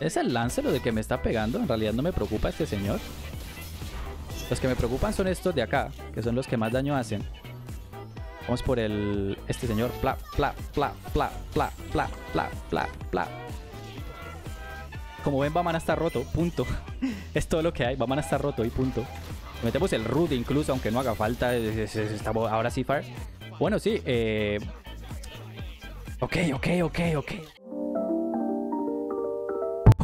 ¿Es el lance lo de que me está pegando? En realidad no me preocupa este señor. Los que me preocupan son estos de acá, que son los que más daño hacen. Vamos por el... Este señor. Pla, pla, pla, pla, pla, pla, pla, pla, pla. Como ven, Baman está roto. Punto. es todo lo que hay. manar está roto y punto. Metemos el root incluso, aunque no haga falta. Estamos ahora sí, Far. Bueno, sí. Eh... Ok, ok, ok, ok.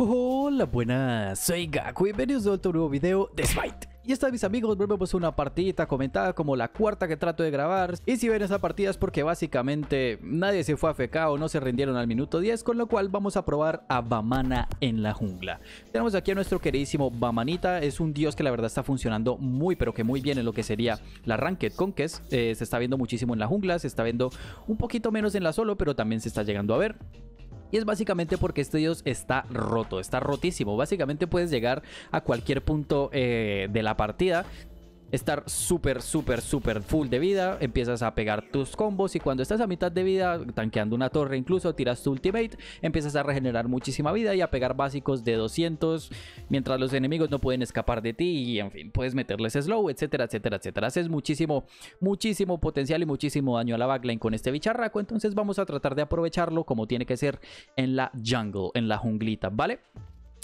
Hola, buenas, soy Gaku y bienvenidos a otro nuevo video de Smite y esta mis amigos volvemos a una partidita comentada como la cuarta que trato de grabar Y si ven esta partida es porque básicamente nadie se fue a o no se rindieron al minuto 10 Con lo cual vamos a probar a Bamana en la jungla Tenemos aquí a nuestro queridísimo Bamanita Es un dios que la verdad está funcionando muy pero que muy bien en lo que sería la Ranked Conquest eh, Se está viendo muchísimo en la jungla, se está viendo un poquito menos en la solo pero también se está llegando a ver y es básicamente porque este dios está roto, está rotísimo. Básicamente puedes llegar a cualquier punto eh, de la partida estar súper, súper, súper full de vida. Empiezas a pegar tus combos y cuando estás a mitad de vida, tanqueando una torre incluso, tiras tu ultimate, empiezas a regenerar muchísima vida y a pegar básicos de 200 mientras los enemigos no pueden escapar de ti y en fin, puedes meterles slow, etcétera, etcétera, etcétera. Haces muchísimo, muchísimo potencial y muchísimo daño a la backline con este bicharraco, entonces vamos a tratar de aprovecharlo como tiene que ser en la jungle, en la junglita, ¿vale?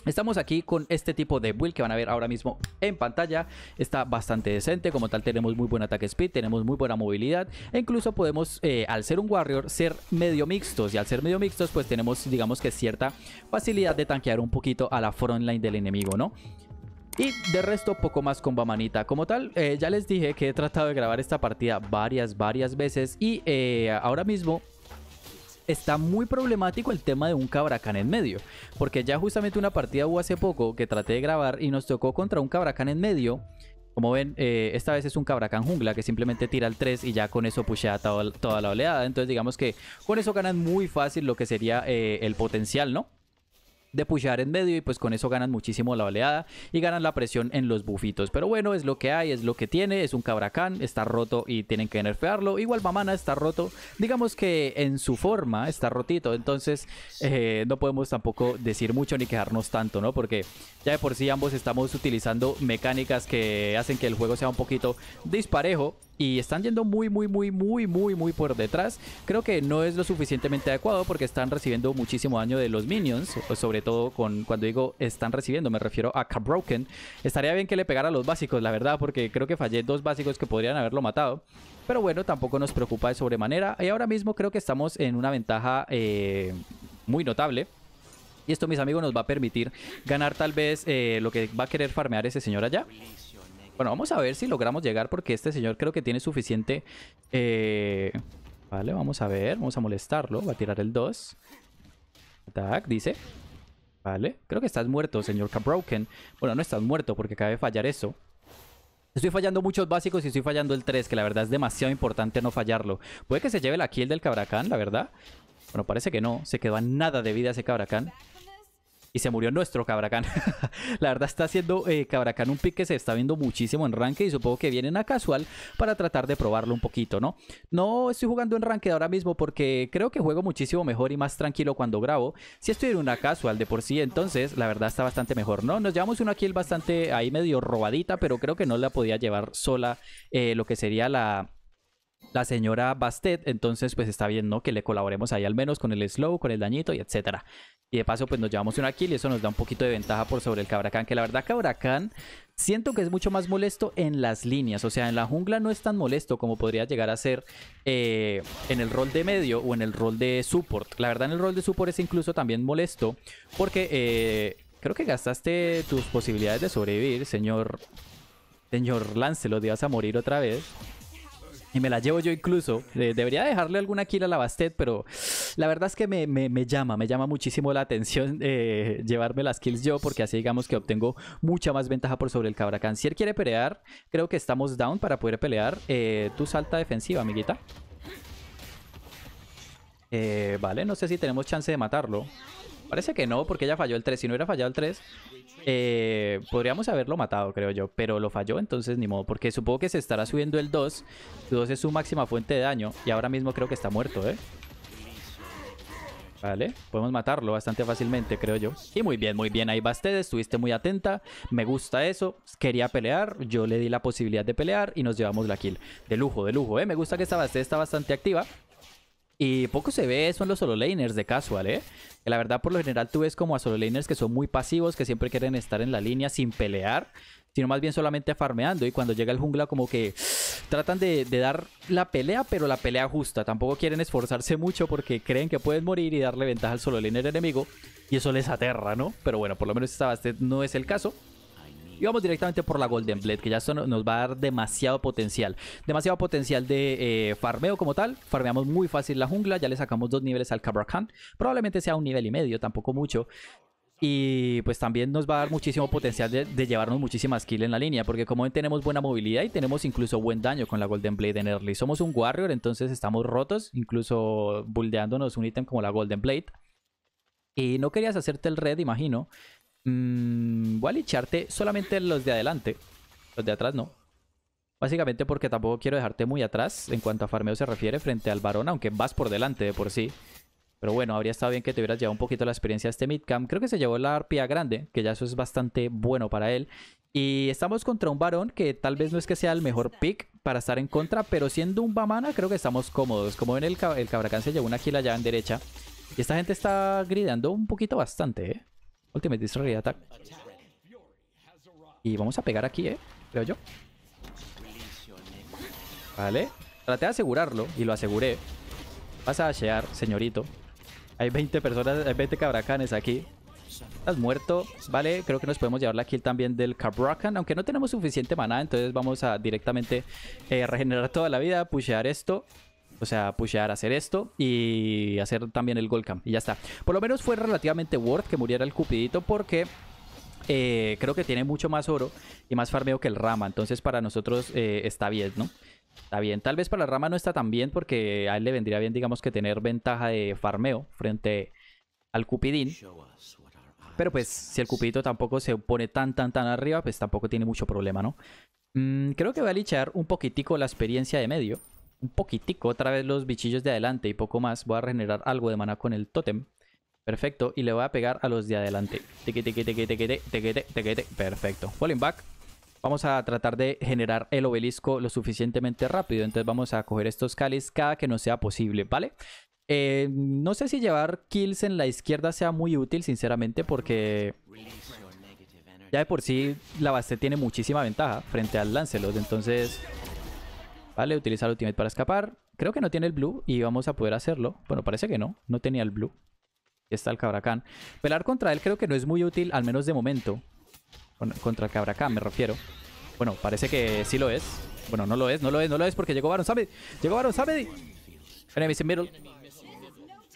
Estamos aquí con este tipo de build que van a ver ahora mismo en pantalla. Está bastante decente, como tal tenemos muy buen ataque speed, tenemos muy buena movilidad. E incluso podemos, eh, al ser un warrior, ser medio mixtos. Y al ser medio mixtos, pues tenemos, digamos que cierta facilidad de tanquear un poquito a la frontline del enemigo, ¿no? Y de resto poco más con Bamanita. Como tal, eh, ya les dije que he tratado de grabar esta partida varias, varias veces. Y eh, ahora mismo está muy problemático el tema de un cabracán en medio. Porque ya justamente una partida hubo hace poco que traté de grabar y nos tocó contra un cabracán en medio. Como ven, eh, esta vez es un cabracán jungla que simplemente tira el 3 y ya con eso pushea toda, toda la oleada. Entonces digamos que con eso ganan muy fácil lo que sería eh, el potencial, ¿no? de pushar en medio y pues con eso ganan muchísimo la baleada y ganan la presión en los bufitos. Pero bueno, es lo que hay, es lo que tiene, es un cabracán, está roto y tienen que nerfearlo. Igual Mamana está roto, digamos que en su forma está rotito, entonces eh, no podemos tampoco decir mucho ni quejarnos tanto, ¿no? Porque ya de por sí ambos estamos utilizando mecánicas que hacen que el juego sea un poquito disparejo y están yendo muy, muy, muy, muy, muy, muy por detrás. Creo que no es lo suficientemente adecuado porque están recibiendo muchísimo daño de los minions, sobre todo con cuando digo están recibiendo, me refiero a Cabroken. Estaría bien que le pegara los básicos, la verdad, porque creo que fallé dos básicos que podrían haberlo matado. Pero bueno, tampoco nos preocupa de sobremanera. Y ahora mismo creo que estamos en una ventaja eh, muy notable. Y esto, mis amigos, nos va a permitir ganar tal vez eh, lo que va a querer farmear ese señor allá. Bueno, vamos a ver si logramos llegar porque este señor creo que tiene suficiente... Eh, vale, vamos a ver. Vamos a molestarlo. Va a tirar el 2. Attack, dice. Vale. Creo que estás muerto, señor Cabroken. Bueno, no estás muerto porque cabe fallar eso. Estoy fallando muchos básicos y estoy fallando el 3, que la verdad es demasiado importante no fallarlo. Puede que se lleve la kill del Cabracán, la verdad. Bueno, parece que no. Se quedó a nada de vida ese Cabracán y se murió nuestro Cabracán. la verdad está haciendo eh, Cabracán un pick que se está viendo muchísimo en Ranked y supongo que vienen a casual para tratar de probarlo un poquito, ¿no? No estoy jugando en Ranked ahora mismo porque creo que juego muchísimo mejor y más tranquilo cuando grabo. Si estoy en una casual de por sí, entonces la verdad está bastante mejor, ¿no? Nos llevamos una kill bastante ahí medio robadita, pero creo que no la podía llevar sola eh, lo que sería la, la señora Bastet, entonces pues está bien, ¿no? Que le colaboremos ahí al menos con el slow, con el dañito y etcétera. Y de paso pues nos llevamos una kill y eso nos da un poquito de ventaja por sobre el Cabracán, que la verdad Cabracán siento que es mucho más molesto en las líneas, o sea, en la jungla no es tan molesto como podría llegar a ser eh, en el rol de medio o en el rol de support. La verdad en el rol de support es incluso también molesto porque... Eh, creo que gastaste tus posibilidades de sobrevivir, señor... Señor lo ibas a morir otra vez y me la llevo yo incluso. debería dejarle alguna kill a la Bastet, pero la verdad es que me, llama, me llama muchísimo la atención eh, llevarme las kills yo, porque así digamos que obtengo mucha más ventaja por sobre el Cabracan. Si él quiere pelear, creo que estamos down para poder pelear. Eh, tú salta defensiva, amiguita. Eh, vale, no sé si tenemos chance de matarlo. Parece que no, porque ella falló el 3. Si no hubiera fallado el 3, eh, podríamos haberlo matado, creo yo. Pero lo falló, entonces ni modo. Porque supongo que se estará subiendo el 2. El 2 es su máxima fuente de daño. Y ahora mismo creo que está muerto, ¿eh? Vale, podemos matarlo bastante fácilmente, creo yo. Y muy bien, muy bien, ahí va usted, estuviste muy atenta, me gusta eso, quería pelear, yo le di la posibilidad de pelear y nos llevamos la kill. De lujo, de lujo, ¿eh? Me gusta que esta Bastet está bastante activa, y poco se ve son los solo laners de casual, ¿eh? la verdad, por lo general, tú ves como a solo laners que son muy pasivos, que siempre quieren estar en la línea sin pelear, sino más bien solamente farmeando. Y cuando llega el jungla, como que tratan de, de dar la pelea, pero la pelea justa. Tampoco quieren esforzarse mucho porque creen que pueden morir y darle ventaja al solo laner enemigo. Y eso les aterra, ¿no? Pero bueno, por lo menos esta base no es el caso y vamos directamente por la Golden Blade, que ya esto nos va a dar demasiado potencial. Demasiado potencial de eh, farmeo como tal. Farmeamos muy fácil la jungla, ya le sacamos dos niveles al Cabra Probablemente sea un nivel y medio, tampoco mucho. Y pues también nos va a dar muchísimo potencial de, llevarnos muchísimas kills en la línea, porque como tenemos buena movilidad y tenemos incluso buen daño con la Golden Blade en early. Somos un Warrior, entonces estamos rotos, incluso buldeándonos un ítem como la Golden Blade. Y no querías hacerte el red, imagino, Mm, voy a licharte solamente los de adelante. Los de atrás no. Básicamente porque tampoco quiero dejarte muy atrás en cuanto a farmeo se refiere frente al varón, aunque vas por delante de por sí. Pero bueno, habría estado bien que te hubieras llevado un poquito la experiencia este midcam. Creo que se llevó la arpía grande, que ya eso es bastante bueno para él. Y estamos contra un varón que tal vez no es que sea el mejor pick para estar en contra, pero siendo un Bamana creo que estamos cómodos. Como ven, el, el Cabracán se llevó una kill allá en derecha. Y esta gente está gritando un poquito bastante, ¿eh? Ultimate Destroy Attack. Y vamos a pegar aquí, ¿eh? Creo yo. Vale. Traté de asegurarlo y lo aseguré. Vas a ashear, señorito. Hay 20 personas, hay 20 cabracanes aquí. Estás muerto. Vale, creo que nos podemos llevar la kill también del Cabracan. Aunque no tenemos suficiente maná, entonces vamos a directamente eh, regenerar toda la vida, pushear esto. O sea, pushear, hacer esto y hacer también el Golcam. Y ya está. Por lo menos fue relativamente worth que muriera el Cupidito porque eh, creo que tiene mucho más oro y más farmeo que el Rama. Entonces para nosotros eh, está bien, ¿no? Está bien. Tal vez para el Rama no está tan bien porque a él le vendría bien, digamos, que tener ventaja de farmeo frente al Cupidín. Pero pues si el Cupidito tampoco se pone tan, tan, tan arriba, pues tampoco tiene mucho problema, ¿no? Mm, creo que va a lichear un poquitico la experiencia de medio un poquitico otra vez los bichillos de adelante y poco más. Voy a regenerar algo de mana con el tótem. Perfecto. Y le voy a pegar a los de adelante. Perfecto. Falling back. Vamos a tratar de generar el obelisco lo suficientemente rápido. Entonces vamos a coger estos cáliz cada que No sea posible, ¿vale? Eh, no sé si llevar kills en la izquierda sea muy útil, sinceramente, porque... Ya de por sí la base tiene muchísima ventaja frente al Lancelot. Entonces ¿Vale? utilizar el ultimate para escapar. Creo que no tiene el blue y vamos a poder hacerlo. Bueno, parece que no. No tenía el blue. Y está el Cabracán. Pelar contra él creo que no es muy útil, al menos de momento. contra el Cabracán me refiero. Bueno, parece que sí lo es. Bueno, no lo es, no lo es, no lo es porque llegó Baron Samedi. Llegó Baron Samedi. Enemies in middle.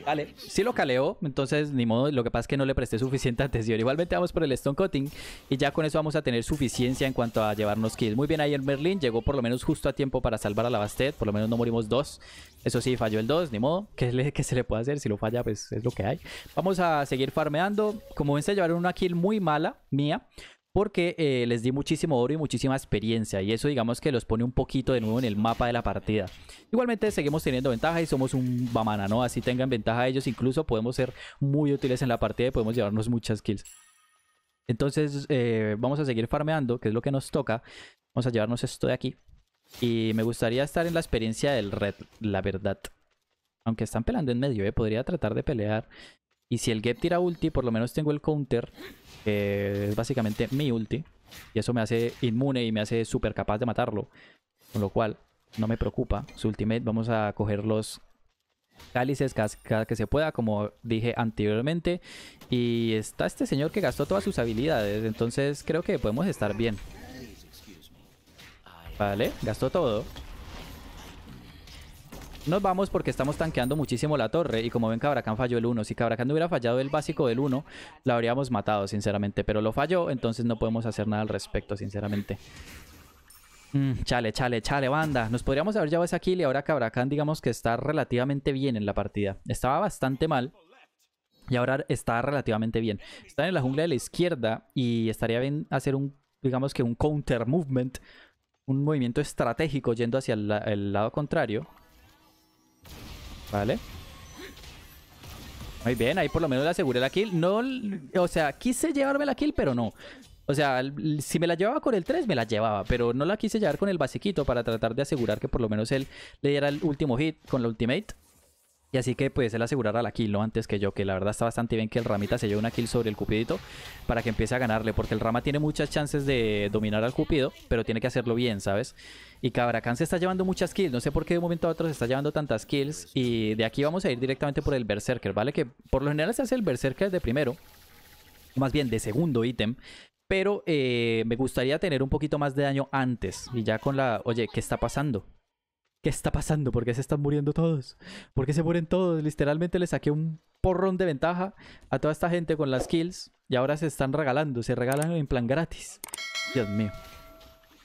Vale, sí lo caleó, entonces ni modo, lo que pasa es que no le presté suficiente atención. Igualmente vamos por el Stone Cutting y ya con eso vamos a tener suficiencia en cuanto a llevarnos kills. Muy bien ahí en Merlin, llegó por lo menos justo a tiempo para salvar a la Bastet, por lo menos no morimos dos. Eso sí, falló el dos, ni modo, ¿qué, que se le puede hacer? Si lo falla, pues es lo que hay. Vamos a seguir farmeando. Como ven, se llevaron una kill muy mala, mía, porque eh, les di muchísimo oro y muchísima experiencia y eso digamos que los pone un poquito de nuevo en el mapa de la partida. Igualmente seguimos teniendo ventaja y somos un Bamana, ¿no? Así tengan ventaja ellos, incluso podemos ser muy útiles en la partida y podemos llevarnos muchas kills. Entonces eh, vamos a seguir farmeando, que es lo que nos toca. Vamos a llevarnos esto de aquí. Y me gustaría estar en la experiencia del red, la verdad. Aunque están pelando en medio, ¿eh? Podría tratar de pelear. Y si el Get tira ulti, por lo menos tengo el counter. Eh, es básicamente mi ulti. Y eso me hace inmune y me hace súper capaz de matarlo. Con lo cual, no me preocupa. Su ultimate, vamos a coger los cálices cada que se pueda, como dije anteriormente. Y está este señor que gastó todas sus habilidades. Entonces creo que podemos estar bien. Vale, gastó todo. Nos vamos porque estamos tanqueando muchísimo la torre y como ven Cabracán falló el 1. Si Cabracán no hubiera fallado el básico del 1, la habríamos matado, sinceramente. Pero lo falló, entonces no podemos hacer nada al respecto, sinceramente. Mm, chale, chale, chale, banda. Nos podríamos haber llevado esa kill y ahora Cabracán digamos que está relativamente bien en la partida. Estaba bastante mal. Y ahora está relativamente bien. Está en la jungla de la izquierda y estaría bien hacer un, digamos que un counter movement. Un movimiento estratégico yendo hacia el lado contrario. Vale. Muy bien, ahí por lo menos le aseguré la kill. No, o sea, quise llevarme la kill, pero no. O sea, si me la llevaba con el 3, me la llevaba, pero no la quise llevar con el basequito para tratar de asegurar que por lo menos él le diera el último hit con la ultimate. Y así que pues él asegurará la kill antes que yo, que la verdad está bastante bien que el Ramita se lleve una kill sobre el Cupidito para que empiece a ganarle, porque el Rama tiene muchas chances de dominar al Cupido, pero tiene que hacerlo bien, ¿sabes? Y Cabrakan se está llevando muchas kills, no sé por qué de un momento a otro se está llevando tantas kills y de aquí vamos a ir directamente por el Berserker, ¿vale? Que por lo general se hace el Berserker de primero, más bien de segundo ítem, pero eh, me gustaría tener un poquito más de daño antes y ya con la... Oye, ¿qué está pasando? ¿Qué está pasando? ¿Por qué se están muriendo todos? ¿Por qué se mueren todos? Literalmente le saqué un porrón de ventaja a toda esta gente con las kills y ahora se están regalando, se regalan en plan gratis. Dios mío.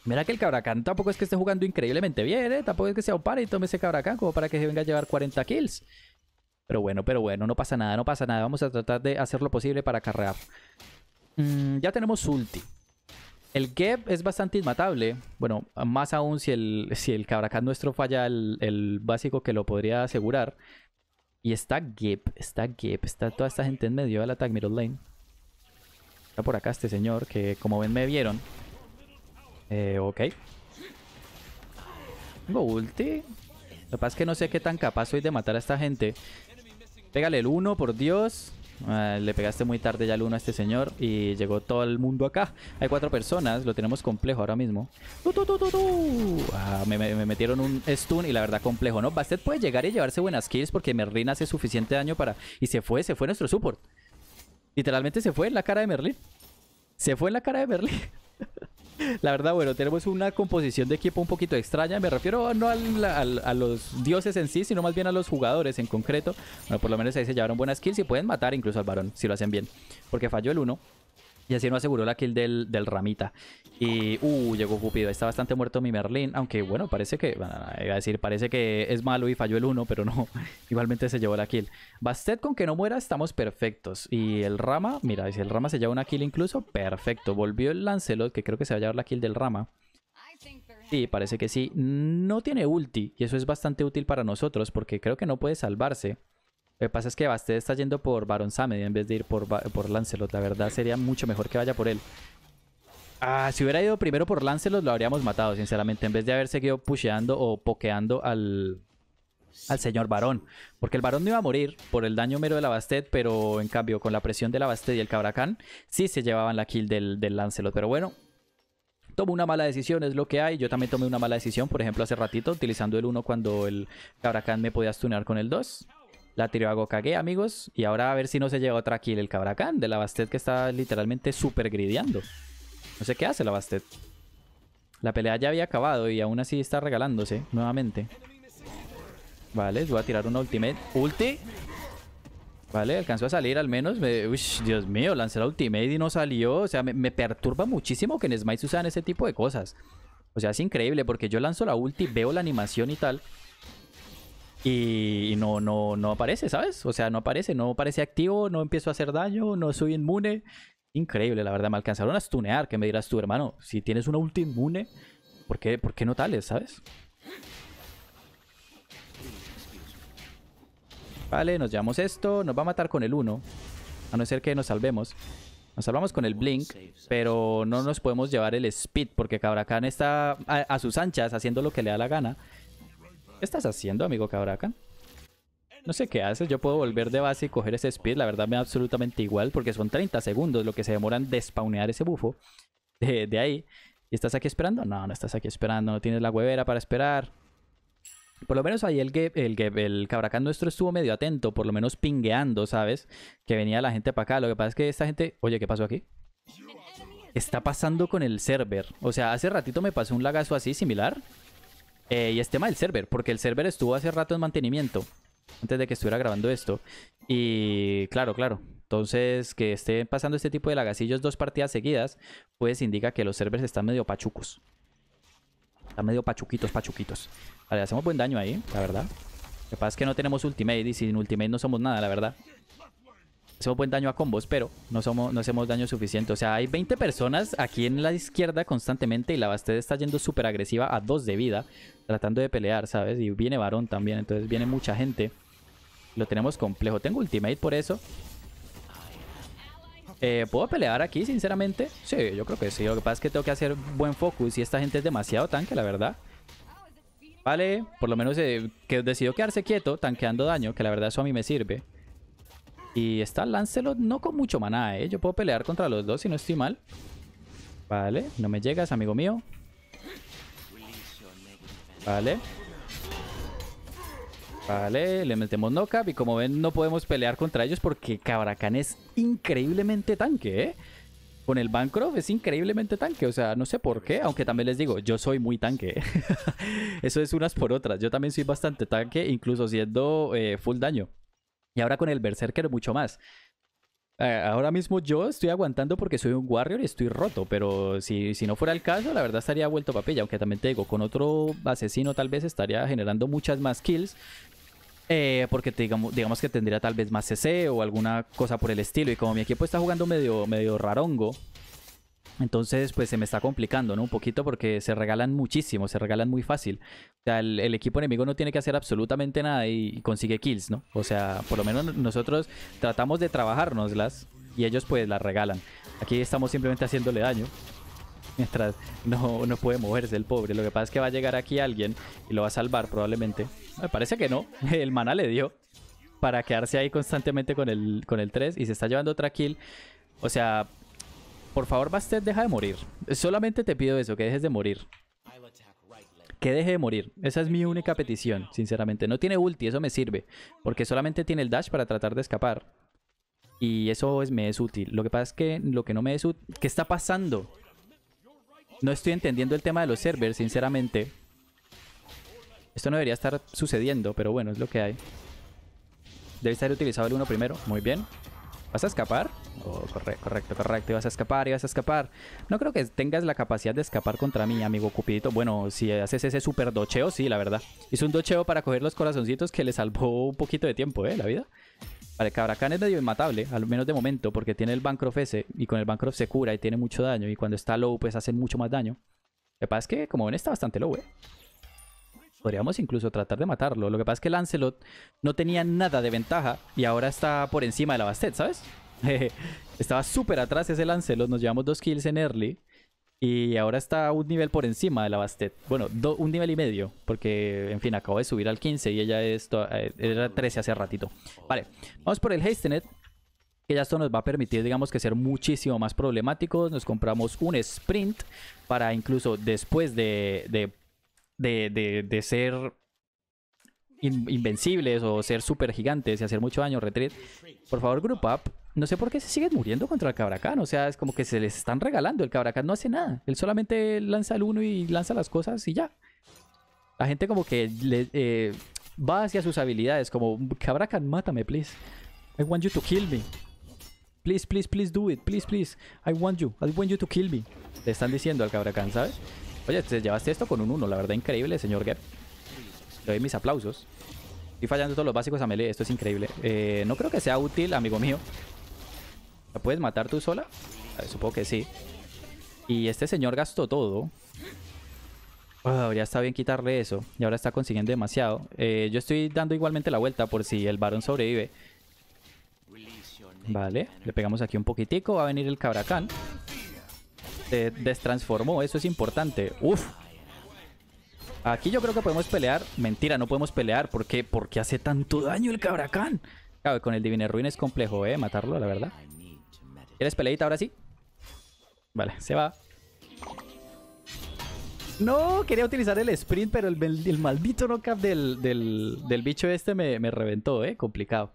Mira que el Cabracán tampoco es que esté jugando increíblemente bien, ¿eh? Tampoco es que sea un par y tome ese Cabracán como para que se venga a llevar 40 kills. Pero bueno, pero bueno, no pasa nada, no pasa nada. Vamos a tratar de hacer lo posible para carrear. Mm, ya tenemos ulti. El gap es bastante inmatable. Bueno, más aún si el, si el nuestro falla el, básico que lo podría asegurar. Y está gap está gap está toda esta gente en medio del attack middle lane. Está por acá este señor que como ven me vieron. Eh, ok. Tengo ulti. Lo que pasa es que no sé qué tan capaz soy de matar a esta gente. Pégale el 1, por Dios. Eh, le pegaste muy tarde ya el uno a este señor y llegó todo el mundo acá. Hay cuatro personas, lo tenemos complejo ahora mismo. Ah, me, me, metieron un stun y la verdad complejo, ¿no? Bastet puede llegar y llevarse buenas kills porque Merlin hace suficiente daño para... Y se fue, se fue nuestro support. Literalmente se fue en la cara de Merlin. Se fue en la cara de Merlin. La verdad, bueno, tenemos una composición de equipo un poquito extraña. Me refiero no a los dioses en sí, sino más bien a los jugadores en concreto. Bueno, por lo menos ahí se llevaron buenas kills y pueden matar incluso al varón si lo hacen bien. Porque falló el 1. Y así no aseguró la kill del, del ramita. Y, uh, llegó Cupido. Está bastante muerto mi Merlin. Aunque, bueno, parece que, iba a decir, parece que es malo y falló el 1, pero no. Igualmente se llevó la kill. Bastet con que no muera, estamos perfectos. Y el Rama, mira, si el Rama se lleva una kill incluso, perfecto. Volvió el Lancelot, que creo que se va a llevar la kill del Rama. Sí, parece que sí. No tiene ulti. Y eso es bastante útil para nosotros, porque creo que no puede salvarse. Lo que pasa es que Bastet está yendo por Baron Samed en vez de ir por, Lancelot. La verdad sería mucho mejor que vaya por él. Ah, si hubiera ido primero por Lancelot lo habríamos matado, sinceramente. En vez de haber seguido pusheando o pokeando al, al señor Barón, Porque el Barón no iba a morir por el daño mero de la Bastet, pero en cambio con la presión de la Bastet y el Cabracán, sí se llevaban la kill del, Lancelot. Pero bueno, tomo una mala decisión, es lo que hay. Yo también tomé una mala decisión, por ejemplo, hace ratito, utilizando el 1 cuando el Cabracán me podía stunear con el 2. La tiró a Gokage, amigos. Y ahora a ver si no se llega otra kill el Cabracán de la Bastet que está literalmente super grideando. No sé qué hace la Bastet. La pelea ya había acabado y aún así está regalándose nuevamente. Vale, voy a tirar una ultimate. ¡Ulti! Vale, alcanzó a salir al menos. Uy, Dios mío, lancé la ultimate y no salió. O sea, me, perturba muchísimo que en Smite usan ese tipo de cosas. O sea, es increíble porque yo lanzo la ulti, veo la animación y tal y, no, no, no aparece, ¿sabes? O sea, no aparece, no aparece activo, no empiezo a hacer daño, no soy inmune. Increíble, la verdad, me alcanzaron a stunear, que me dirás tú, hermano, si tienes una ulti inmune, ¿por qué, por qué no tales, sabes? Vale, nos llevamos esto, nos va a matar con el 1, a no ser que nos salvemos. Nos salvamos con el Blink, pero no nos podemos llevar el Speed, porque Kabrakan está a sus anchas haciendo lo que le da la gana. ¿Qué estás haciendo, amigo Cabracan? No sé qué haces, yo puedo volver de base y coger ese speed, la verdad me da absolutamente igual porque son 30 segundos lo que se demoran de spawnear ese bufo de, ahí. ¿Y estás aquí esperando? No, no estás aquí esperando, no tienes la huevera para esperar. Por lo menos ahí el, que el, el cabracán nuestro estuvo medio atento, por lo menos pingueando, ¿sabes? Que venía la gente para acá. Lo que pasa es que esta gente... Oye, ¿qué pasó aquí? Está pasando con el server. O sea, hace ratito me pasó un lagazo así, similar. Eh, y es tema del server, porque el server estuvo hace rato en mantenimiento, antes de que estuviera grabando esto. Y claro, claro. Entonces, que esté pasando este tipo de lagacillos dos partidas seguidas, pues indica que los servers están medio pachucos. Están medio pachuquitos, pachuquitos. Vale, hacemos buen daño ahí, la verdad. Lo que pasa es que no tenemos ultimate y sin ultimate no somos nada, la verdad hacemos buen daño a combos, pero no, somos, no hacemos daño suficiente. O sea, hay 20 personas aquí en la izquierda constantemente y la Bastet está yendo súper agresiva a dos de vida, tratando de pelear, ¿sabes? Y viene Varón también, entonces viene mucha gente. Lo tenemos complejo. Tengo ultimate por eso. Eh, ¿Puedo pelear aquí, sinceramente? Sí, yo creo que sí. Lo que pasa es que tengo que hacer buen focus y esta gente es demasiado tanque, la verdad. Vale, por lo menos eh, que decidió quedarse quieto, tanqueando daño, que la verdad eso a mí me sirve. Y está Lancelot no con mucho maná, ¿eh? Yo puedo pelear contra los dos si no estoy mal. Vale, no me llegas, amigo mío. Vale. Vale, le metemos knockup y como ven no podemos pelear contra ellos porque Cabracán es increíblemente tanque, ¿eh? Con el Bancroft es increíblemente tanque, o sea, no sé por qué, aunque también les digo, yo soy muy tanque. Eso es unas por otras, yo también soy bastante tanque, incluso siendo eh, full daño. Y ahora con el Berserker mucho más. Eh, ahora mismo yo estoy aguantando porque soy un Warrior y estoy roto, pero si, si no fuera el caso, la verdad estaría vuelto papilla. Aunque también te digo, con otro asesino tal vez estaría generando muchas más kills. Eh, porque digamos, digamos que tendría tal vez más CC o alguna cosa por el estilo. Y como mi equipo está jugando medio, medio rarongo, entonces, pues se me está complicando, ¿no? Un poquito porque se regalan muchísimo, se regalan muy fácil. O sea, el, equipo enemigo no tiene que hacer absolutamente nada y, consigue kills, ¿no? O sea, por lo menos nosotros tratamos de trabajárnoslas y ellos pues las regalan. Aquí estamos simplemente haciéndole daño. Mientras no, no puede moverse el pobre. Lo que pasa es que va a llegar aquí alguien y lo va a salvar probablemente. Me parece que no. El mana le dio para quedarse ahí constantemente con el, con el 3 y se está llevando otra kill. O sea, por favor, Bastet, deja de morir. Solamente te pido eso, que dejes de morir. Que deje de morir. Esa es mi única petición, sinceramente. No tiene ulti, eso me sirve. Porque solamente tiene el dash para tratar de escapar. Y eso es, me es útil. Lo que pasa es que lo que no me es útil... ¿Qué está pasando? No estoy entendiendo el tema de los servers, sinceramente. Esto no debería estar sucediendo, pero bueno, es lo que hay. Debe estar utilizado el uno primero. Muy bien. ¿Vas a escapar? correcto, oh, correcto, correcto, correcto. Ibas a escapar, ibas a escapar. No creo que tengas la capacidad de escapar contra mí, amigo Cupidito. Bueno, si haces ese super docheo, sí, la verdad. Hizo un docheo para coger los corazoncitos que le salvó un poquito de tiempo, ¿eh? La vida. Vale, Cabracán es medio inmatable, al menos de momento, porque tiene el Bancroft ese, y con el Bancroft se cura y tiene mucho daño, y cuando está low, pues hacen mucho más daño. Lo que pasa es que como ven está bastante low, ¿eh? podríamos incluso tratar de matarlo. Lo que pasa es que Lancelot no tenía nada de ventaja y ahora está por encima de la Bastet, ¿sabes? Estaba súper atrás ese Lancelot, nos llevamos dos kills en early y ahora está un nivel por encima de la Bastet. Bueno, un nivel y medio, porque, en fin, acabo de subir al 15 y ella eh, era 13 hace ratito. Vale, vamos por el Hastenet que ya esto nos va a permitir, digamos que ser muchísimo más problemáticos. Nos compramos un sprint para incluso después de de, de, de ser invencibles o ser super gigantes y hacer mucho daño, retreat. Por favor, group up. No sé por qué se siguen muriendo contra el Cabracán. O sea, es como que se les están regalando. El Cabracán no hace nada. Él solamente lanza el uno y lanza las cosas y ya. La gente como que le, eh, va hacia sus habilidades. Como, Cabracán, mátame, please. I want you to kill me. Please, please, please do it. Please, please. I want you. I want you to kill me. Le están diciendo al Cabracán, ¿sabes? Oye, te llevaste esto con un 1, la verdad increíble, señor Gep. Le doy mis aplausos. Estoy fallando todos los básicos a melee, esto es increíble. Eh, no creo que sea útil, amigo mío. ¿La puedes matar tú sola? supongo que sí. Y este señor gastó todo. Habría ah, ya está bien quitarle eso. Y ahora está consiguiendo demasiado. Eh, yo estoy dando igualmente la vuelta por si el varón sobrevive. Vale, le pegamos aquí un poquitico. Va a venir el cabracán destransformó. Eso es importante. Uf. Aquí yo creo que podemos pelear. Mentira, no podemos pelear. ¿Por qué? Porque hace tanto daño el cabracán. Claro, con el Divine Ruin es complejo, ¿eh? Matarlo, la verdad. ¿Quieres peleita ahora sí? Vale, se va. No, quería utilizar el sprint, pero el, maldito knockup del, del, bicho este me, me reventó, ¿eh? Complicado.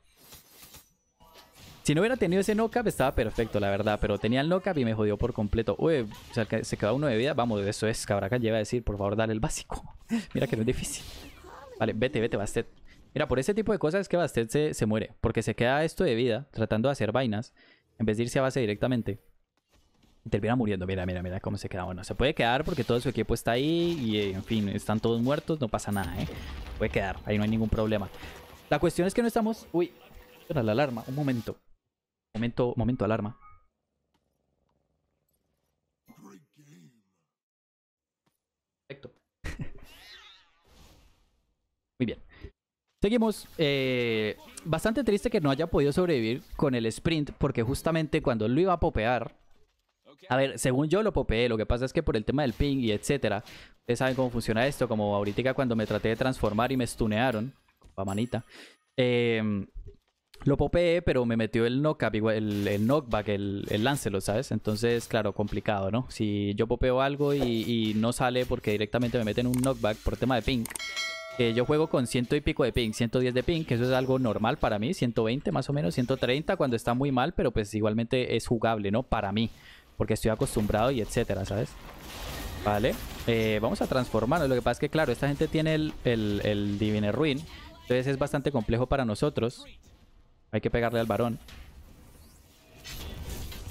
Si no hubiera tenido ese knock estaba perfecto, la verdad. Pero tenía el knock y me jodió por completo. Uy, o sea, se queda uno de vida. Vamos, de eso es. Cabraca lleva a decir, por favor, dale el básico. Mira que no es difícil. Vale, vete, vete, Bastet. Mira, por ese tipo de cosas es que Bastet se, se muere. Porque se queda esto de vida, tratando de hacer vainas. En vez de irse a base directamente. Y termina muriendo. Mira, mira, mira cómo se queda. Bueno, se puede quedar porque todo su equipo está ahí. Y eh, en fin, están todos muertos. No pasa nada, ¿eh? Puede quedar. Ahí no hay ningún problema. La cuestión es que no estamos... Uy, era la alarma. Un momento. Momento, momento alarma. Perfecto. Muy bien. Seguimos. Eh, bastante triste que no haya podido sobrevivir con el sprint, porque justamente cuando lo iba a popear. A ver, según yo lo popeé, lo que pasa es que por el tema del ping y etcétera, ustedes saben cómo funciona esto, como ahorita cuando me traté de transformar y me stunearon, papanita. manita, eh, lo popeé, pero me metió el knockback el, el, knockback, el, el Lancelot, ¿sabes? Entonces, claro, complicado, ¿no? Si yo popeo algo y, no sale porque directamente me meten un knockback por tema de ping, yo juego con ciento y pico de ping, 110 de ping, que eso es algo normal para mí, 120 más o menos, 130 cuando está muy mal, pero pues igualmente es jugable, ¿no? Para mí, porque estoy acostumbrado y etcétera, ¿sabes? Vale, eh, vamos a transformarnos. Lo que pasa es que, claro, esta gente tiene el, el, el Divine Ruin, entonces es bastante complejo para nosotros. Hay que pegarle al varón.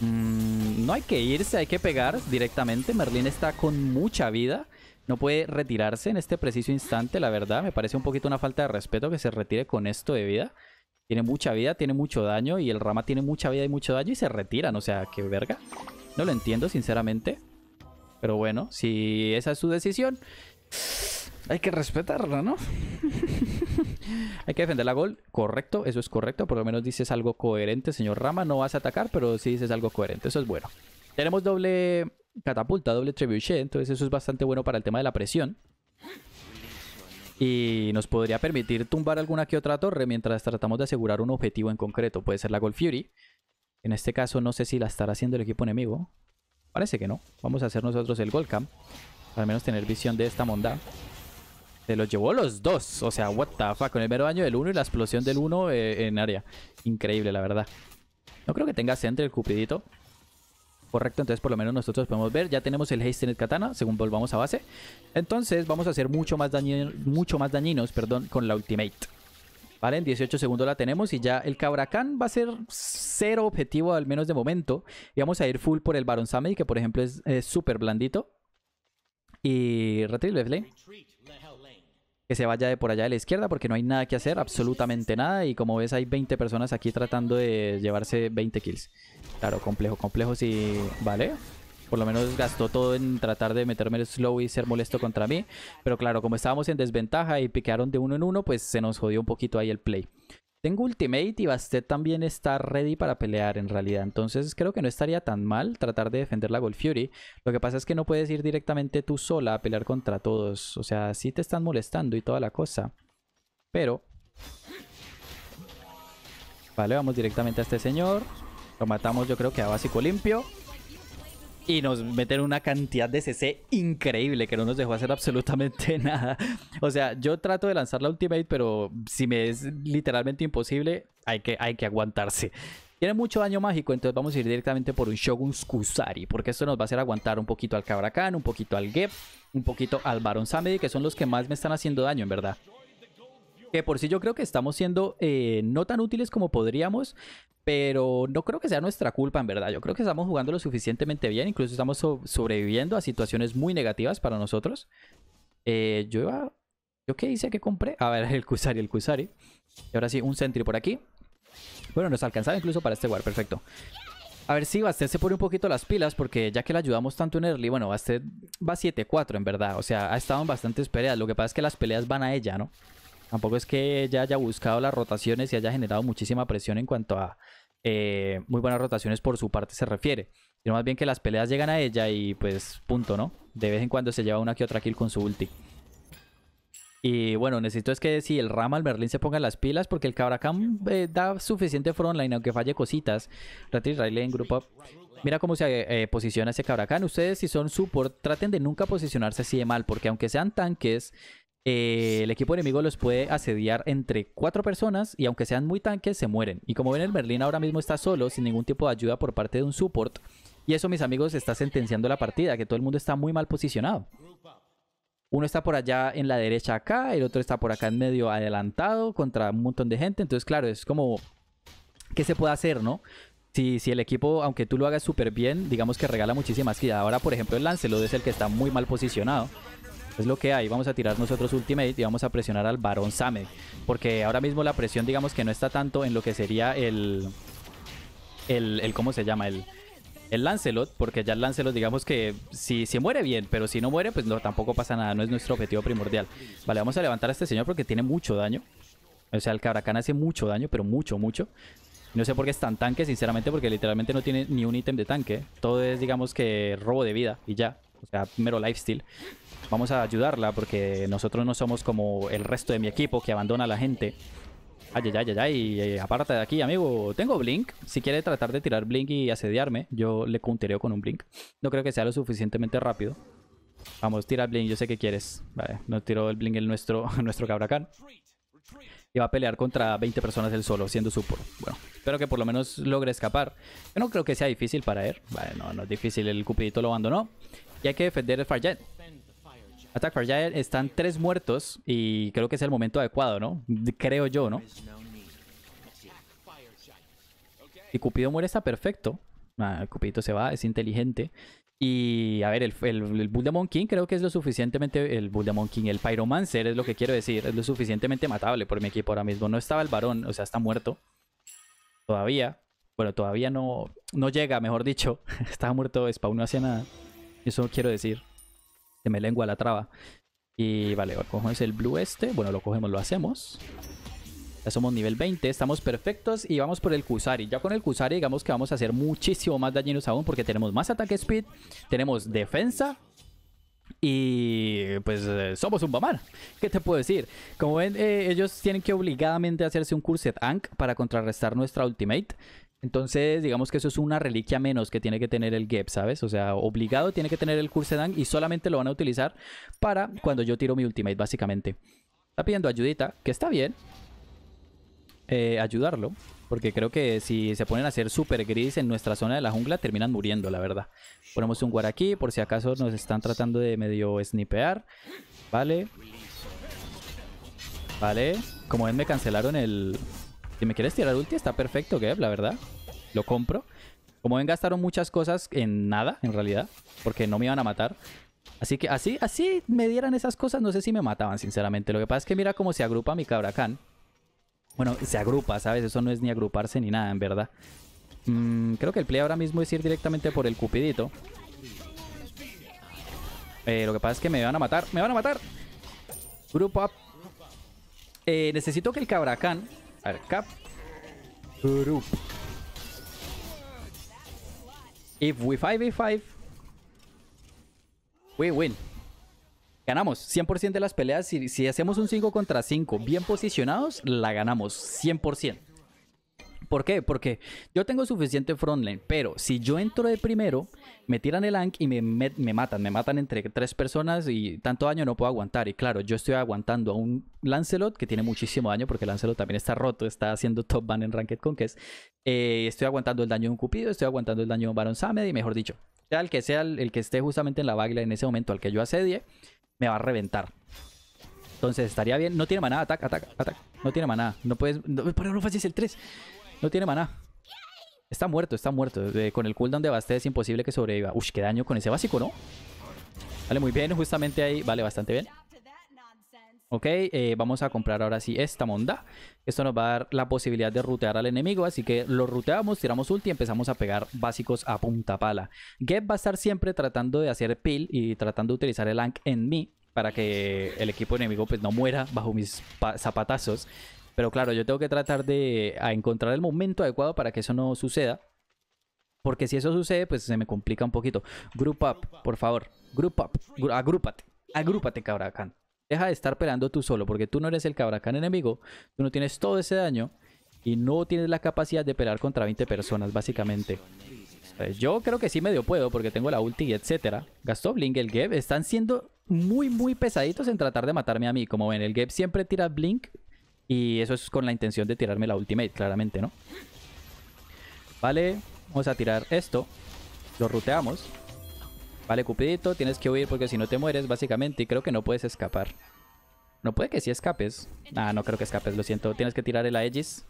Mm, no hay que irse, hay que pegar directamente. Merlín está con mucha vida. No puede retirarse en este preciso instante, la verdad. Me parece un poquito una falta de respeto que se retire con esto de vida. Tiene mucha vida, tiene mucho daño y el Rama tiene mucha vida y mucho daño y se retiran. O sea, qué verga. No lo entiendo, sinceramente. Pero bueno, si esa es su decisión, hay que respetarla, ¿no? Hay que defender la gol, correcto, eso es correcto. Por lo menos dices algo coherente, señor Rama. No vas a atacar, pero sí dices algo coherente, eso es bueno. Tenemos doble catapulta, doble trebuchet, entonces eso es bastante bueno para el tema de la presión. Y nos podría permitir tumbar alguna que otra torre mientras tratamos de asegurar un objetivo en concreto. Puede ser la Gold Fury. En este caso no sé si la estará haciendo el equipo enemigo. Parece que no. Vamos a hacer nosotros el Gold Camp. Al menos tener visión de esta Monda. Se los llevó los dos. O sea, what the fuck. Con el mero daño del 1 y la explosión del 1 eh, en área. Increíble, la verdad. No creo que tenga centro el Cupidito. Correcto, entonces por lo menos nosotros podemos ver. Ya tenemos el En el Katana, según volvamos a base. Entonces vamos a hacer mucho más, dañino, mucho más dañinos perdón, con la Ultimate. Vale, en 18 segundos la tenemos y ya el Cabracán va a ser cero objetivo al menos de momento. Y vamos a ir full por el Baron sammy que por ejemplo es súper blandito. Y Retrieve que se vaya de por allá de la izquierda porque no hay nada que hacer, absolutamente nada. Y como ves, hay 20 personas aquí tratando de llevarse 20 kills. Claro, complejo, complejo Sí, vale. Por lo menos gastó todo en tratar de meterme el slow y ser molesto contra mí. Pero claro, como estábamos en desventaja y piquearon de uno en uno, pues se nos jodió un poquito ahí el play. Tengo Ultimate y Bastet también está ready para pelear en realidad. Entonces creo que no estaría tan mal tratar de defender la Gold Fury. Lo que pasa es que no puedes ir directamente tú sola a pelear contra todos. O sea, sí te están molestando y toda la cosa. Pero... Vale, vamos directamente a este señor. Lo matamos yo creo que a básico limpio y nos meten una cantidad de CC increíble que no nos dejó hacer absolutamente nada. O sea, yo trato de lanzar la ultimate, pero si me es literalmente imposible, hay que, hay que aguantarse. Tiene mucho daño mágico, entonces vamos a ir directamente por un Shogun Kusari. porque esto nos va a hacer aguantar un poquito al Cabrakan, un poquito al Gep, un poquito al Baron Samedi, que son los que más me están haciendo daño, en verdad que por si yo creo que estamos siendo eh, no tan útiles como podríamos, pero no creo que sea nuestra culpa en verdad. Yo creo que estamos jugando lo suficientemente bien, incluso estamos sobreviviendo a situaciones muy negativas para nosotros. Eh, yo iba... ¿Yo qué hice que compré? A ver, el Kusari, el Kusari. Y ahora sí, un Sentry por aquí. Bueno, nos alcanzaba incluso para este guard, perfecto. A ver si sí, Bastet se pone un poquito las pilas porque ya que le ayudamos tanto en early, bueno, Bastet va 7-4 en verdad. O sea, ha estado en bastantes peleas. Lo que pasa es que las peleas van a ella, ¿no? Tampoco es que ella haya buscado las rotaciones y haya generado muchísima presión en cuanto a eh, muy buenas rotaciones por su parte se refiere. Sino más bien que las peleas llegan a ella y pues punto, ¿no? De vez en cuando se lleva una que otra kill con su ulti. Y bueno, necesito es que si el Rama, el Merlin se pongan las pilas porque el Cabra eh, da suficiente frontline aunque falle cositas. Ratis Riley en grupo. Mira cómo se eh, posiciona ese Cabracán. Ustedes si son support, traten de nunca posicionarse así de mal porque aunque sean tanques, eh, el equipo enemigo los puede asediar entre cuatro personas y aunque sean muy tanques, se mueren. Y como ven, el Merlín ahora mismo está solo, sin ningún tipo de ayuda por parte de un support. Y eso, mis amigos, está sentenciando la partida, que todo el mundo está muy mal posicionado. Uno está por allá en la derecha acá, el otro está por acá en medio adelantado contra un montón de gente. Entonces, claro, es como... ¿Qué se puede hacer, no? Si, si el equipo, aunque tú lo hagas súper bien, digamos que regala muchísimas kills. Ahora, por ejemplo, el Lancelot es el que está muy mal posicionado es lo que hay. Vamos a tirar nosotros Ultimate y vamos a presionar al Barón Samed. Porque ahora mismo la presión, digamos que no está tanto en lo que sería el... El, ¿cómo se llama? El, el Lancelot, porque ya el Lancelot, digamos que si, si muere bien, pero si no muere, pues no, tampoco pasa nada, no es nuestro objetivo primordial. Vale, vamos a levantar a este señor porque tiene mucho daño. O sea, el Cabracán hace mucho daño, pero mucho, mucho. No sé por qué es tan tanque, sinceramente, porque literalmente no tiene ni un ítem de tanque. Todo es, digamos que, robo de vida y ya o sea, mero lifestyle, vamos a ayudarla porque nosotros no somos como el resto de mi equipo que abandona a la gente. Ay, ay, ay, ay, Y eh, aparte de aquí, amigo. Tengo Blink. Si quiere tratar de tirar Blink y asediarme, yo le countereo con un Blink. No creo que sea lo suficientemente rápido. Vamos, tira Blink, yo sé que quieres. Vale, no tiró el Blink el nuestro, nuestro Cabracán. Y va a pelear contra 20 personas él solo, siendo supo. Bueno, espero que por lo menos logre escapar. Yo no creo que sea difícil para él. Vale, no, no es difícil. El cupidito lo abandonó. Y hay que defender el jet. Attack jet. están tres muertos y creo que es el momento adecuado, ¿no? Creo yo, ¿no? Y Cupido muere está perfecto. Ah, se va, es inteligente. Y a ver, el, el, King creo que es lo suficientemente. El Bulldemon King, el Pyromancer es lo que quiero decir. Es lo suficientemente matable por mi equipo ahora mismo. No estaba el varón, o sea, está muerto. Todavía. Bueno, todavía no, no llega, mejor dicho. estaba muerto, Spawn no hacía nada. Eso quiero decir. Se me lengua la traba. Y vale, cogemos el blue este. Bueno, lo cogemos, lo hacemos. Ya somos nivel 20, estamos perfectos y vamos por el Kusari. Ya con el Kusari digamos que vamos a hacer muchísimo más dañinos aún porque tenemos más ataque speed, tenemos defensa y pues eh, somos un Bamar. ¿Qué te puedo decir? Como ven, eh, ellos tienen que obligadamente hacerse un Curset Ankh para contrarrestar nuestra ultimate. Entonces, digamos que eso es una reliquia menos que tiene que tener el GEP, ¿sabes? O sea, obligado tiene que tener el dan y solamente lo van a utilizar para cuando yo tiro mi ultimate, básicamente. Está pidiendo ayudita, que está bien. Eh, ayudarlo, porque creo que si se ponen a hacer super gris en nuestra zona de la jungla, terminan muriendo, la verdad. Ponemos un aquí por si acaso nos están tratando de medio snipear. Vale. Vale. Como ven, me cancelaron el, si me quieres tirar ulti, está perfecto, Geb, la verdad. Lo compro. Como ven, gastaron muchas cosas en nada, en realidad. Porque no me iban a matar. Así que así, así me dieran esas cosas, no sé si me mataban, sinceramente. Lo que pasa es que mira cómo se agrupa mi cabracán. Bueno, se agrupa, ¿sabes? Eso no es ni agruparse ni nada, en verdad. Mm, creo que el play ahora mismo es ir directamente por el cupidito. Eh, lo que pasa es que me van a matar. ¡Me van a matar! Grupo up. Eh, necesito que el cabracán a ver, cap. Group. If we 5v5, we win. Ganamos 100% de las peleas. Si, si hacemos un 5 contra 5 bien posicionados, la ganamos 100%. ¿Por qué? Porque yo tengo suficiente frontline, pero si yo entro de primero, me tiran el ank y me, matan. Me matan entre tres personas y tanto daño no puedo aguantar. Y claro, yo estoy aguantando a un Lancelot que tiene muchísimo daño porque Lancelot también está roto, está haciendo top ban en Ranked Conquest. Eh, estoy aguantando el daño de un Cupido, estoy aguantando el daño de un Baron Samed Y mejor dicho. Sea el que sea el, que esté justamente en la bagla en ese momento, al que yo asedie, me va a reventar. Entonces estaría bien. No tiene manada, ataca, ataca, ataca. No tiene manada. No puedes. Por ejemplo, no fases el 3. No tiene maná. Está muerto, está muerto. con el cooldown de Bastet es imposible que sobreviva. Uy, qué daño con ese básico, ¿no? Vale, muy bien. Justamente ahí. Vale, bastante bien. Ok, eh, vamos a comprar ahora sí esta monda. Esto nos va a dar la posibilidad de rutear al enemigo, así que lo ruteamos, tiramos ulti y empezamos a pegar básicos a punta pala. Geb va a estar siempre tratando de hacer peel y tratando de utilizar el Ankh en mí para que el equipo enemigo pues no muera bajo mis zapatazos. Pero claro, yo tengo que tratar de a encontrar el momento adecuado para que eso no suceda. Porque si eso sucede, pues se me complica un poquito. Group up, por favor. Group up. agrúpate. Agrúpate, cabracán. Deja de estar peleando tú solo, porque tú no eres el cabracán enemigo. Tú no tienes todo ese daño y no tienes la capacidad de pelear contra 20 personas, básicamente. Pues, yo creo que sí medio puedo, porque tengo la ulti, etcétera. blink el Geb, están siendo muy, muy pesaditos en tratar de matarme a mí. Como ven, el Geb siempre tira Blink y eso es con la intención de tirarme la ultimate, claramente, ¿no? Vale, vamos a tirar esto. Lo ruteamos. Vale, Cupidito, tienes que huir porque si no te mueres, básicamente. Y creo que no puedes escapar. No puede que si escapes. Ah, no creo que escapes, lo siento. Tienes que tirar el Aegis.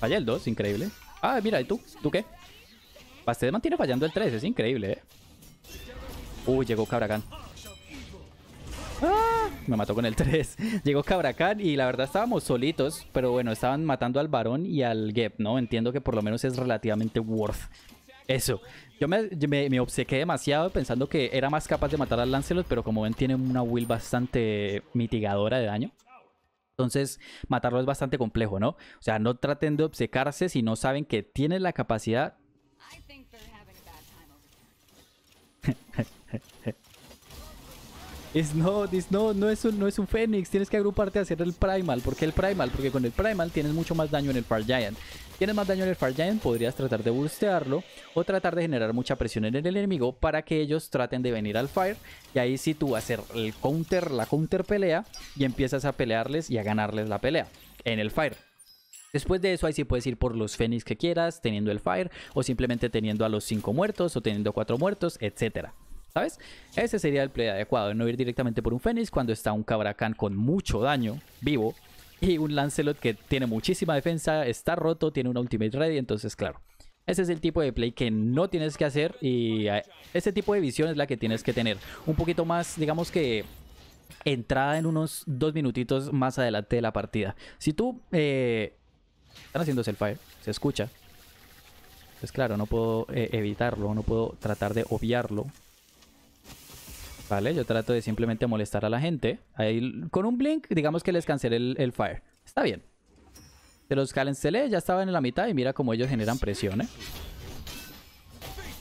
Falla el 2, increíble. Ah, mira, ¿y tú? ¿Tú qué? Bastet mantiene fallando el 3, es increíble, ¿eh? Uy, llegó Cabragan. ¡Ah! Me mató con el 3. Llegó Cabracán y la verdad estábamos solitos, pero bueno, estaban matando al varón y al Gep, ¿no? Entiendo que por lo menos es relativamente worth eso. Yo me, obsequé demasiado pensando que era más capaz de matar al Lancelot, pero como ven tiene una will bastante mitigadora de daño. Entonces, matarlo es bastante complejo, ¿no? O sea, no traten de obsecarse si no saben que tienen la capacidad... es no, no es, un, no es un Fénix, tienes que agruparte a hacer el Primal. ¿Por qué el Primal? Porque con el Primal tienes mucho más daño en el Far Giant. Tienes más daño en el Far Giant, podrías tratar de burstearlo o tratar de generar mucha presión en el enemigo para que ellos traten de venir al Fire. Y ahí sí tú vas hacer el counter, la counter pelea y empiezas a pelearles y a ganarles la pelea en el Fire. Después de eso, ahí sí puedes ir por los Fénix que quieras, teniendo el Fire, o simplemente teniendo a los 5 muertos, o teniendo 4 muertos, etcétera ¿Sabes? Ese sería el play adecuado, no ir directamente por un Fénix cuando está un Cabracán con mucho daño vivo y un Lancelot que tiene muchísima defensa, está roto, tiene una ultimate ready, entonces claro. Ese es el tipo de play que no tienes que hacer y eh, ese tipo de visión es la que tienes que tener. Un poquito más, digamos que entrada en unos dos minutitos más adelante de la partida. Si tú... Eh, están haciendo self-fire, se escucha. Pues claro, no puedo eh, evitarlo, no puedo tratar de obviarlo. ¿Vale? Yo trato de simplemente molestar a la gente. Ahí, con un blink, digamos que les cancelé el, fire. Está bien. Se los cancelé, ya estaban en la mitad y mira cómo ellos generan presión, ¿eh?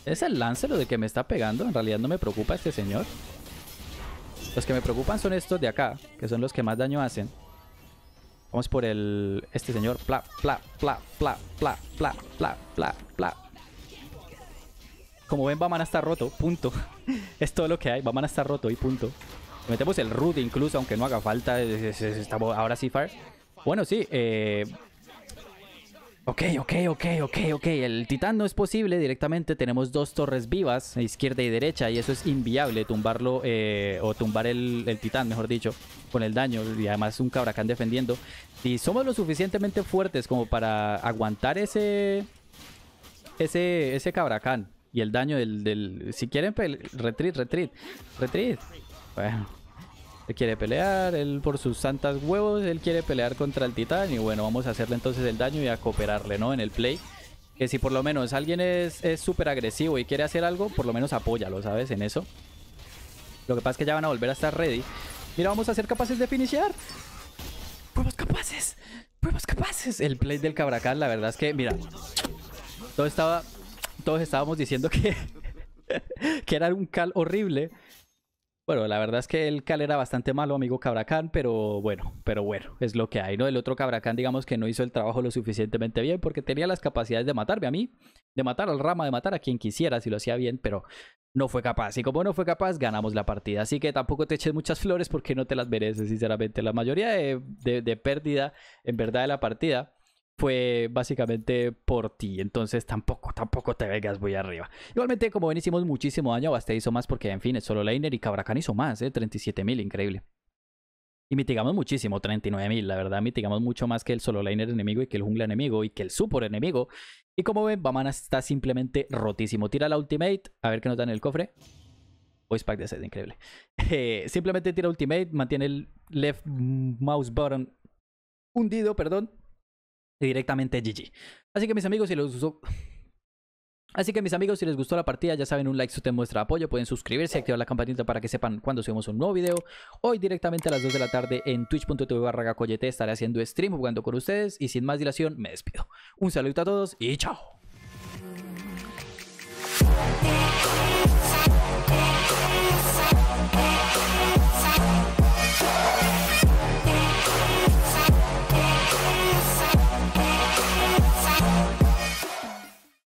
Es el lance lo de que me está pegando. En realidad no me preocupa este señor. Los que me preocupan son estos de acá, que son los que más daño hacen. Vamos por el... Este señor. Pla, pla, pla, pla, pla, pla, pla, pla, pla. Como ven, a está roto, punto. es todo lo que hay, a está roto y punto. Metemos el root incluso, aunque no haga falta. Estamos ahora sí, Far. Bueno, sí. Eh... Ok, ok, ok, ok, ok. El titán no es posible directamente. Tenemos dos torres vivas, izquierda y derecha, y eso es inviable tumbarlo eh, o tumbar el, titán, mejor dicho, con el daño. Y además un cabracán defendiendo. Si somos lo suficientemente fuertes como para aguantar ese. Ese, ese cabracán y el daño del... si quieren retreat, retreat, retreat. Bueno. Él quiere pelear, él por sus santas huevos, él quiere pelear contra el titán. Y bueno, vamos a hacerle entonces el daño y a cooperarle, ¿no? En el play. Que si por lo menos alguien es súper agresivo y quiere hacer algo, por lo menos apóyalo, ¿sabes? En eso. Lo que pasa es que ya van a volver a estar ready. Mira, vamos a ser capaces de finiciar. Fuimos capaces. Fuimos capaces. El play del cabracán, la verdad es que, mira. Todo estaba todos estábamos diciendo que, que era un cal horrible. Bueno, la verdad es que el cal era bastante malo, amigo Cabracán, pero bueno, pero bueno, es lo que hay, ¿no? El otro Cabracán, digamos que no hizo el trabajo lo suficientemente bien porque tenía las capacidades de matarme a mí, de matar al rama, de matar a quien quisiera si lo hacía bien, pero no fue capaz. Y como no fue capaz, ganamos la partida. Así que tampoco te eches muchas flores porque no te las mereces, sinceramente. La mayoría de, de, de pérdida, en verdad, de la partida fue básicamente por ti. Entonces tampoco, tampoco te vengas muy arriba. Igualmente, como ven, hicimos muchísimo daño. Basté hizo más porque, en fin, El solo liner y Cabracán hizo más, ¿eh? 37.000, increíble. Y mitigamos muchísimo, 39.000, la verdad, mitigamos mucho más que el solo liner enemigo y que el jungla enemigo y que el support enemigo. Y como ven, Bamana está simplemente rotísimo. Tira la ultimate, a ver qué nos dan en el cofre. Voice pack de sed increíble. Eh, simplemente tira ultimate, mantiene el left mouse button hundido, perdón, directamente GG. Así que mis amigos, si les gustó... Así que mis amigos, si les gustó la partida, ya saben, un like si te muestra apoyo, pueden suscribirse, Y activar la campanita para que sepan cuando subimos un nuevo video. Hoy directamente a las 2 de la tarde en twitch.tv barra estaré haciendo stream jugando con ustedes y sin más dilación me despido. Un saludo a todos y chao.